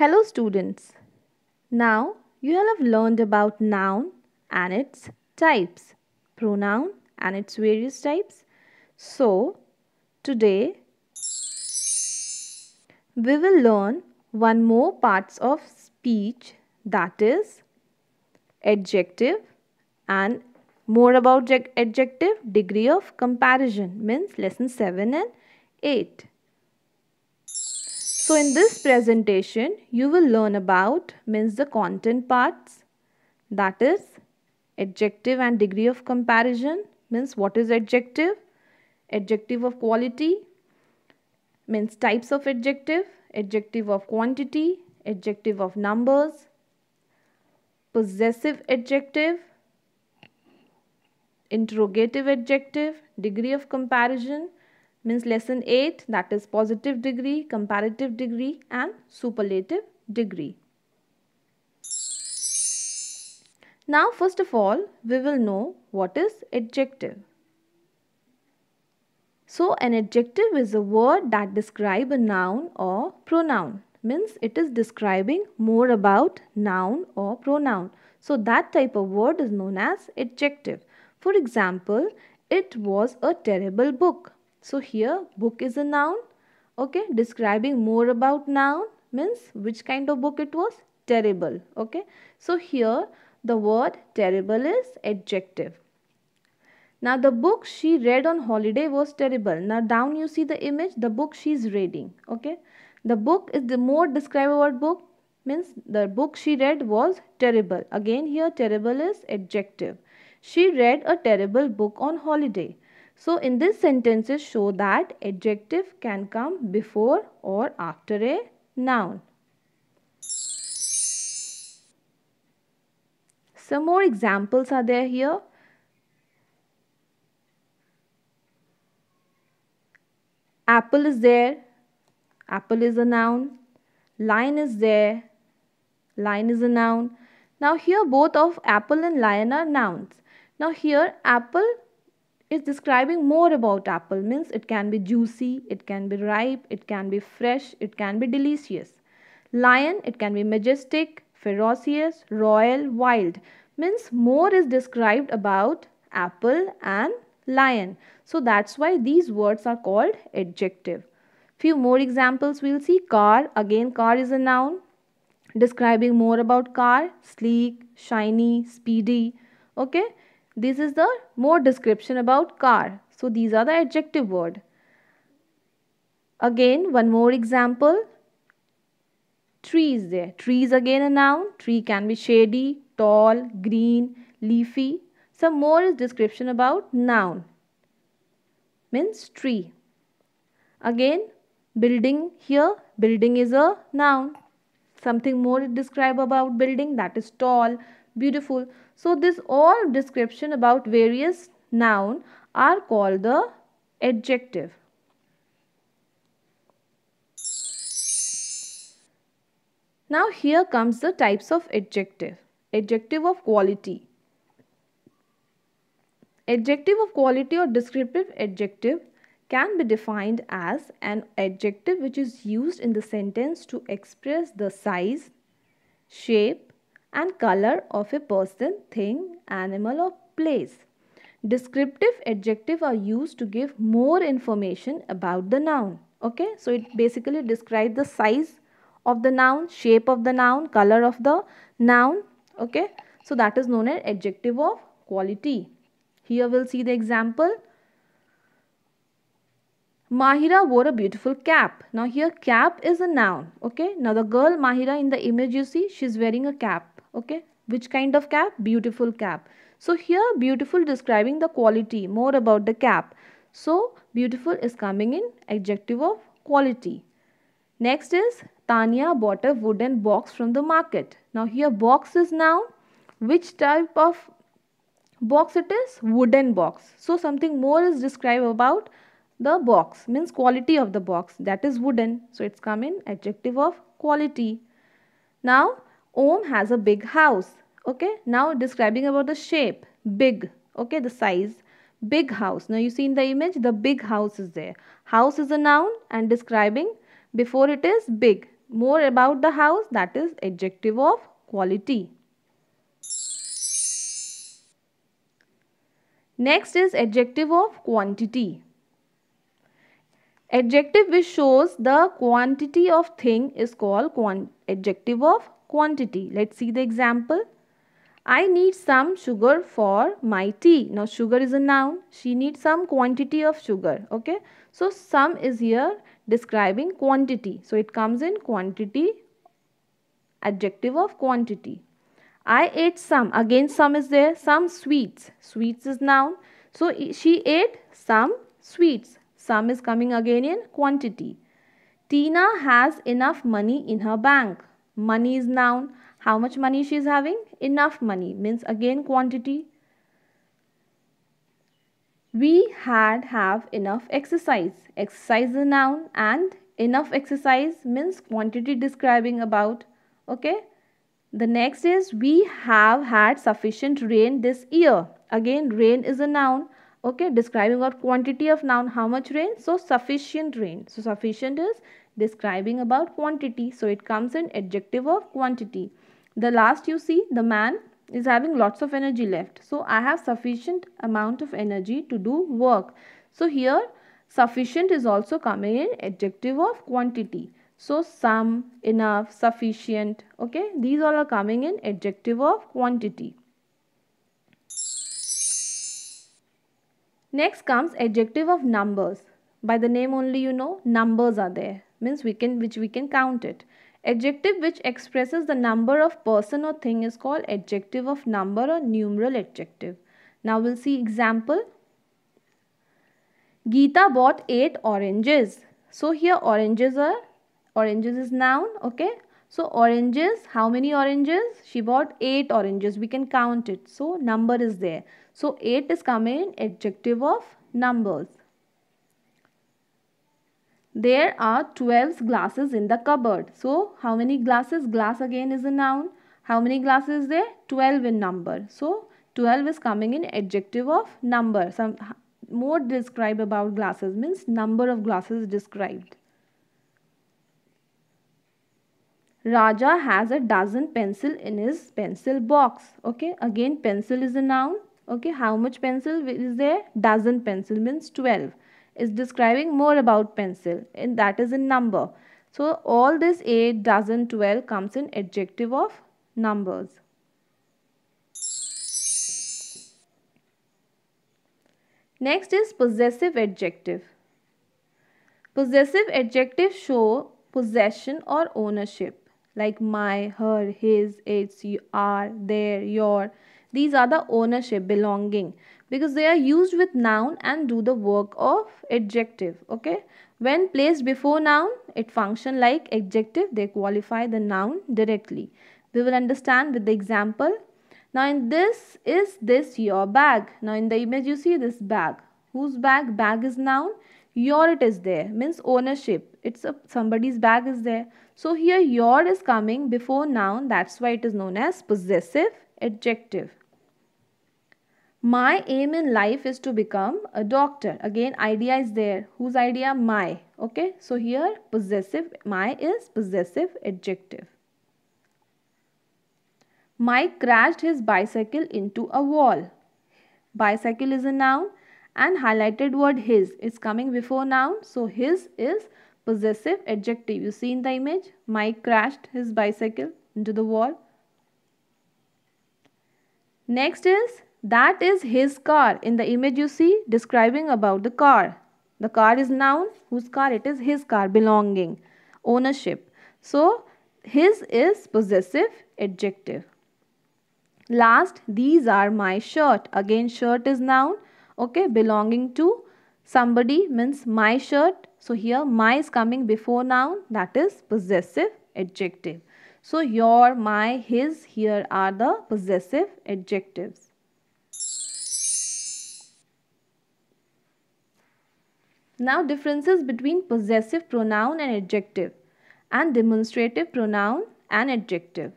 Hello students. Now you all have learned about noun and its types, pronoun and its various types. So today we will learn one more parts of speech that is adjective and more about adjective degree of comparison means lesson 7 and 8. So in this presentation, you will learn about means the content parts that is adjective and degree of comparison means what is adjective, adjective of quality means types of adjective, adjective of quantity, adjective of numbers, possessive adjective, interrogative adjective, degree of comparison means lesson 8 that is positive degree, comparative degree and superlative degree. Now first of all we will know what is adjective. So an adjective is a word that describes a noun or pronoun means it is describing more about noun or pronoun. So that type of word is known as adjective. For example, it was a terrible book so here book is a noun. Okay, describing more about noun means which kind of book it was? Terrible. Okay, so here the word terrible is adjective. Now the book she read on holiday was terrible. Now down you see the image, the book she is reading. Okay, the book is the more describe about book means the book she read was terrible. Again here terrible is adjective. She read a terrible book on holiday. So in this sentences show that adjective can come before or after a noun. Some more examples are there here. Apple is there. Apple is a noun. Lion is there. Lion is a noun. Now here both of apple and lion are nouns. Now here apple is describing more about apple means it can be juicy, it can be ripe, it can be fresh, it can be delicious. Lion, it can be majestic, ferocious, royal, wild. Means more is described about apple and lion. So that's why these words are called adjective. Few more examples we'll see. Car, again car is a noun. Describing more about car, sleek, shiny, speedy. Okay. This is the more description about car. So these are the adjective word. Again, one more example. Tree is there. Tree is again a noun. Tree can be shady, tall, green, leafy. Some more is description about noun. Means tree. Again, building here. Building is a noun. Something more describe about building that is tall, beautiful. So this all description about various noun are called the adjective. Now here comes the types of adjective. Adjective of quality. Adjective of quality or descriptive adjective can be defined as an adjective which is used in the sentence to express the size, shape, and color of a person, thing, animal or place. Descriptive adjective are used to give more information about the noun. Okay, so it basically describes the size of the noun, shape of the noun, color of the noun. Okay, so that is known as adjective of quality. Here we'll see the example. Mahira wore a beautiful cap. Now here cap is a noun. Okay. Now the girl Mahira in the image you see, she's wearing a cap okay which kind of cap beautiful cap so here beautiful describing the quality more about the cap so beautiful is coming in adjective of quality next is tanya bought a wooden box from the market now here box is noun which type of box it is wooden box so something more is described about the box means quality of the box that is wooden so it's come in adjective of quality now Ohm has a big house. Okay. Now describing about the shape. Big. Okay. The size. Big house. Now you see in the image the big house is there. House is a noun and describing before it is big. More about the house that is adjective of quality. Next is adjective of quantity. Adjective which shows the quantity of thing is called adjective of quantity. Let's see the example. I need some sugar for my tea. Now sugar is a noun. She needs some quantity of sugar. Okay. So some is here describing quantity. So it comes in quantity, adjective of quantity. I ate some. Again some is there. Some sweets. Sweets is noun. So she ate some sweets. Some is coming again in quantity. Tina has enough money in her bank. Money is noun. How much money she is having? Enough money means again quantity. We had have enough exercise. Exercise is noun and enough exercise means quantity describing about. Okay. The next is we have had sufficient rain this year. Again rain is a noun. Okay. Describing about quantity of noun. How much rain? So sufficient rain. So sufficient is describing about quantity. So it comes in adjective of quantity. The last you see the man is having lots of energy left. So I have sufficient amount of energy to do work. So here sufficient is also coming in adjective of quantity. So some, enough, sufficient, okay. These all are coming in adjective of quantity. Next comes adjective of numbers. By the name only you know numbers are there means we can which we can count it adjective which expresses the number of person or thing is called adjective of number or numeral adjective now we'll see example Geeta bought 8 oranges so here oranges are oranges is noun okay so oranges how many oranges she bought 8 oranges we can count it so number is there so 8 is coming adjective of numbers there are 12 glasses in the cupboard. So, how many glasses? Glass again is a noun. How many glasses there? 12 in number. So, 12 is coming in adjective of number. Some more describe about glasses means number of glasses described. Raja has a dozen pencil in his pencil box. Okay, again pencil is a noun. Okay, how much pencil is there? Dozen pencil means 12 is describing more about pencil and that is in number. So all this 8, dozen, 12 comes in adjective of numbers. Next is possessive adjective. Possessive adjectives show possession or ownership like my, her, his, its, are, their, your. These are the ownership, belonging because they are used with noun and do the work of adjective okay when placed before noun it function like adjective they qualify the noun directly we will understand with the example now in this is this your bag now in the image you see this bag whose bag bag is noun your it is there means ownership it's a somebody's bag is there so here your is coming before noun that's why it is known as possessive adjective my aim in life is to become a doctor again idea is there whose idea my okay so here possessive my is possessive adjective mike crashed his bicycle into a wall bicycle is a noun and highlighted word his is coming before noun so his is possessive adjective you see in the image mike crashed his bicycle into the wall next is that is his car. In the image you see describing about the car. The car is noun. Whose car? It is his car. Belonging. Ownership. So, his is possessive adjective. Last, these are my shirt. Again, shirt is noun. Okay, belonging to somebody means my shirt. So, here my is coming before noun. That is possessive adjective. So, your, my, his here are the possessive adjectives. Now differences between possessive pronoun and adjective and demonstrative pronoun and adjective.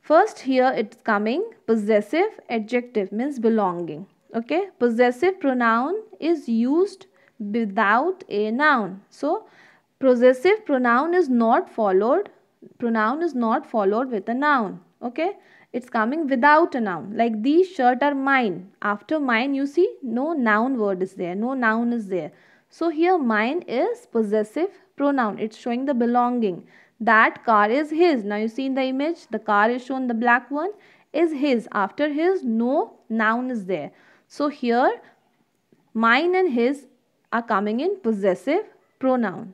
First here it's coming possessive adjective means belonging. Okay, possessive pronoun is used without a noun. So possessive pronoun is not followed pronoun is not followed with a noun. Okay, it's coming without a noun like these shirt are mine after mine you see no noun word is there no noun is there so here mine is possessive pronoun it's showing the belonging that car is his now you see in the image the car is shown the black one is his after his no noun is there so here mine and his are coming in possessive pronoun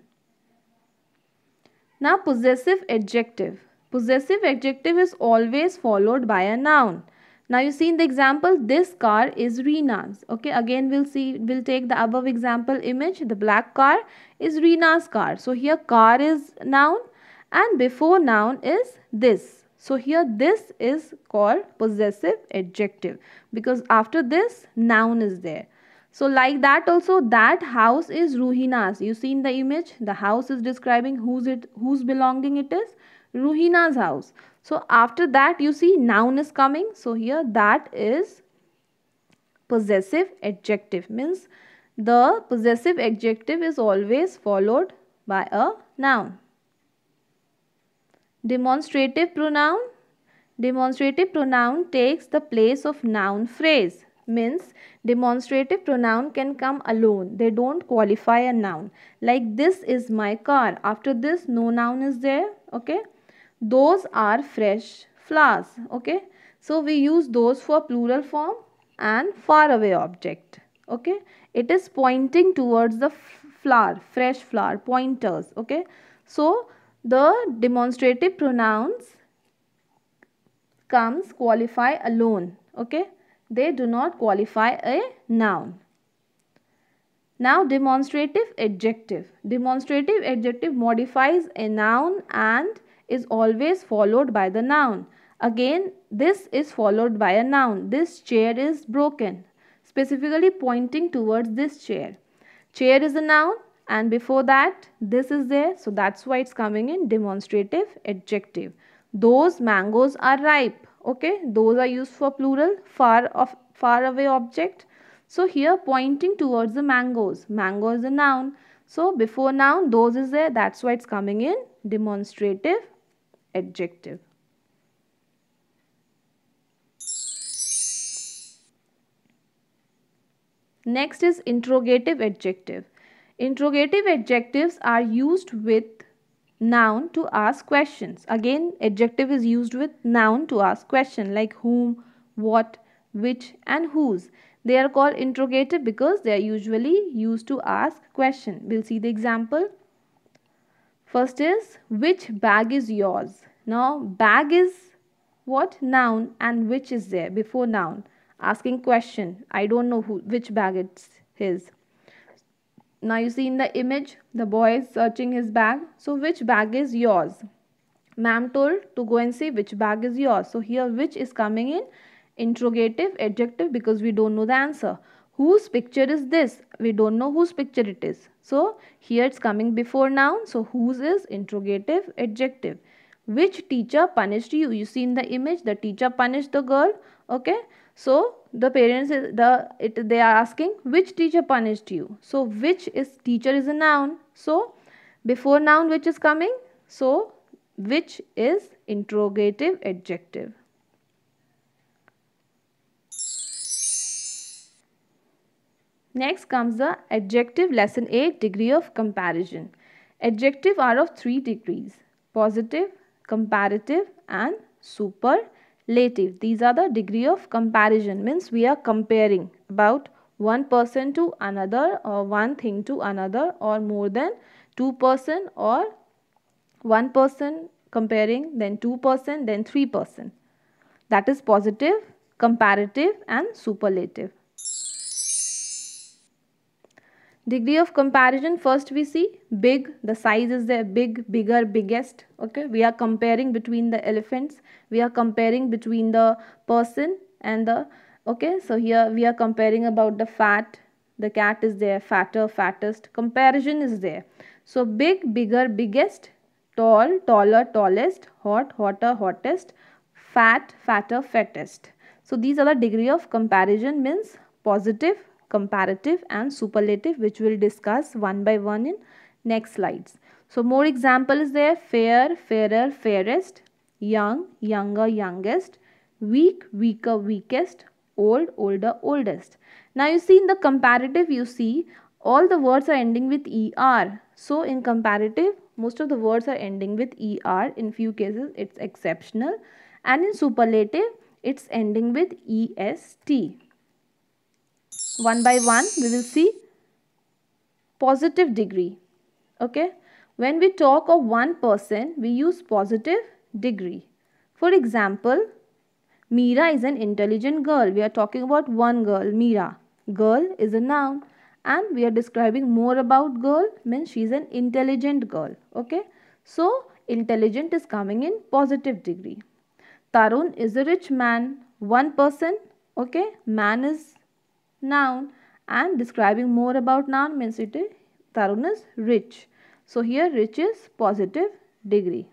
now possessive adjective Possessive adjective is always followed by a noun. Now you see in the example, this car is Rina's. Okay, again we'll see, we'll take the above example image. The black car is Rina's car. So here car is noun and before noun is this. So here this is called possessive adjective because after this noun is there. So like that also that house is Ruhina's. You see in the image the house is describing whose it whose belonging it is Ruhina's house. So after that you see noun is coming. So here that is possessive adjective means the possessive adjective is always followed by a noun. Demonstrative pronoun. Demonstrative pronoun takes the place of noun phrase means demonstrative pronoun can come alone they don't qualify a noun like this is my car after this no noun is there okay those are fresh flowers okay so we use those for plural form and far away object okay it is pointing towards the flower fresh flower pointers okay so the demonstrative pronouns comes qualify alone okay they do not qualify a noun now demonstrative adjective demonstrative adjective modifies a noun and is always followed by the noun. Again, this is followed by a noun. This chair is broken. Specifically pointing towards this chair. Chair is a noun and before that this is there. So that's why it's coming in demonstrative adjective. Those mangoes are ripe. Okay. Those are used for plural. Far, of, far away object. So here pointing towards the mangoes. Mango is a noun. So before noun those is there. That's why it's coming in demonstrative adjective. Next is interrogative adjective. Interrogative adjectives are used with noun to ask questions. Again, adjective is used with noun to ask question like whom, what, which and whose. They are called interrogative because they are usually used to ask question. We'll see the example. First is which bag is yours? Now bag is what noun and which is there before noun. Asking question. I don't know who, which bag it's his. Now you see in the image the boy is searching his bag. So which bag is yours? Ma'am told to go and see which bag is yours. So here which is coming in interrogative adjective because we don't know the answer whose picture is this we don't know whose picture it is so here it's coming before noun so whose is interrogative adjective which teacher punished you you see in the image the teacher punished the girl okay so the parents the it they are asking which teacher punished you so which is teacher is a noun so before noun which is coming so which is interrogative adjective Next comes the adjective lesson 8 degree of comparison. Adjective are of three degrees positive, comparative and superlative. These are the degree of comparison means we are comparing about one person to another or one thing to another or more than two person or one person comparing then two person then three person. That is positive, comparative and superlative. Degree of comparison first we see big, the size is there, big, bigger, biggest. Okay, we are comparing between the elephants, we are comparing between the person and the, okay, so here we are comparing about the fat, the cat is there, fatter, fattest, comparison is there. So big, bigger, biggest, tall, taller, tallest, hot, hotter, hottest, fat, fatter, fattest. So these are the degree of comparison means positive comparative and superlative which we'll discuss one by one in next slides. So more examples there fair, fairer, fairest, young, younger, youngest, weak, weaker, weakest, old, older, oldest. Now you see in the comparative you see all the words are ending with er. So in comparative most of the words are ending with er. In few cases it's exceptional and in superlative it's ending with est one by one we will see positive degree okay when we talk of one person we use positive degree for example Mira is an intelligent girl we are talking about one girl Mira girl is a noun and we are describing more about girl means she is an intelligent girl okay so intelligent is coming in positive degree Tarun is a rich man one person okay man is noun and describing more about noun means it is Tarun is rich. So here rich is positive degree.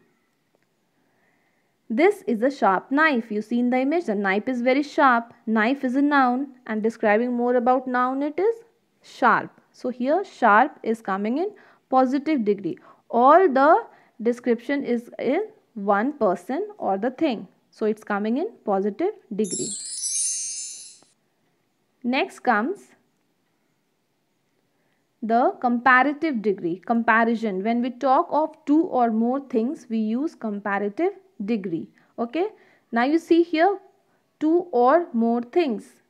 This is a sharp knife. You see in the image the knife is very sharp. Knife is a noun and describing more about noun it is sharp. So here sharp is coming in positive degree. All the description is in one person or the thing. So it's coming in positive degree. Next comes the comparative degree, comparison. When we talk of two or more things, we use comparative degree. Okay. Now you see here two or more things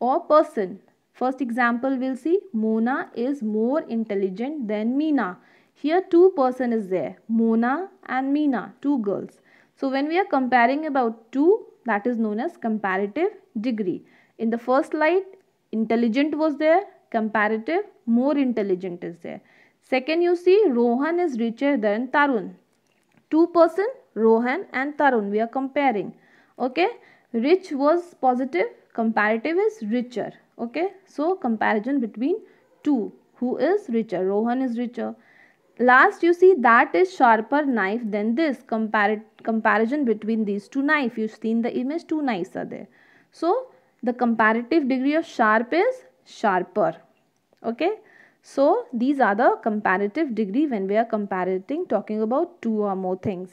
or person. First example we'll see Mona is more intelligent than Meena. Here two person is there, Mona and Meena, two girls. So when we are comparing about two, that is known as comparative degree. In the first light, intelligent was there, comparative, more intelligent is there. Second, you see Rohan is richer than Tarun. Two person, Rohan and Tarun, we are comparing. Okay, rich was positive, comparative is richer. Okay, so comparison between two, who is richer? Rohan is richer. Last, you see that is sharper knife than this. Compar comparison between these two knife. You've seen the image, two knives are there. So, the comparative degree of sharp is sharper. Okay. So, these are the comparative degree when we are comparing talking about two or more things.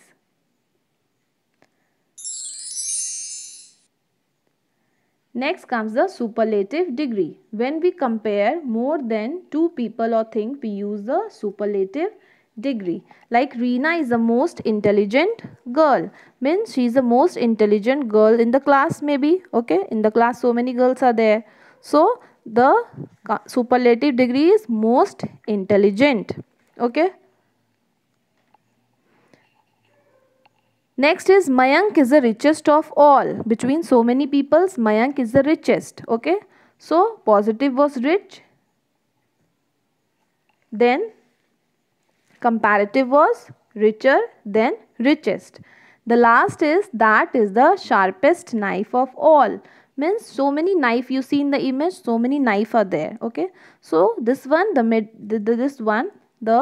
Next comes the superlative degree. When we compare more than two people or things, we use the superlative degree. Like Reena is the most intelligent girl. Means she is the most intelligent girl in the class maybe. Okay. In the class so many girls are there. So the superlative degree is most intelligent. Okay. Next is Mayank is the richest of all. Between so many peoples, Mayank is the richest. Okay. So positive was rich. Then comparative was richer than richest. The last is that is the sharpest knife of all. Means so many knife you see in the image, so many knife are there. Okay. So this one, the mid, this one, the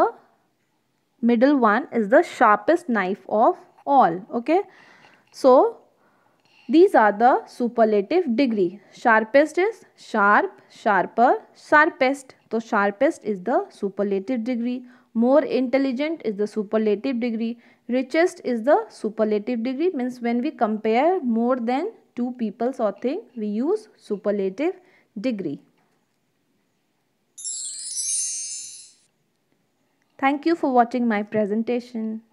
middle one is the sharpest knife of all. Okay. So these are the superlative degree. Sharpest is sharp, sharper, sharpest. So sharpest is the superlative degree. More intelligent is the superlative degree. Richest is the superlative degree means when we compare more than two peoples or thing we use superlative degree. Thank you for watching my presentation.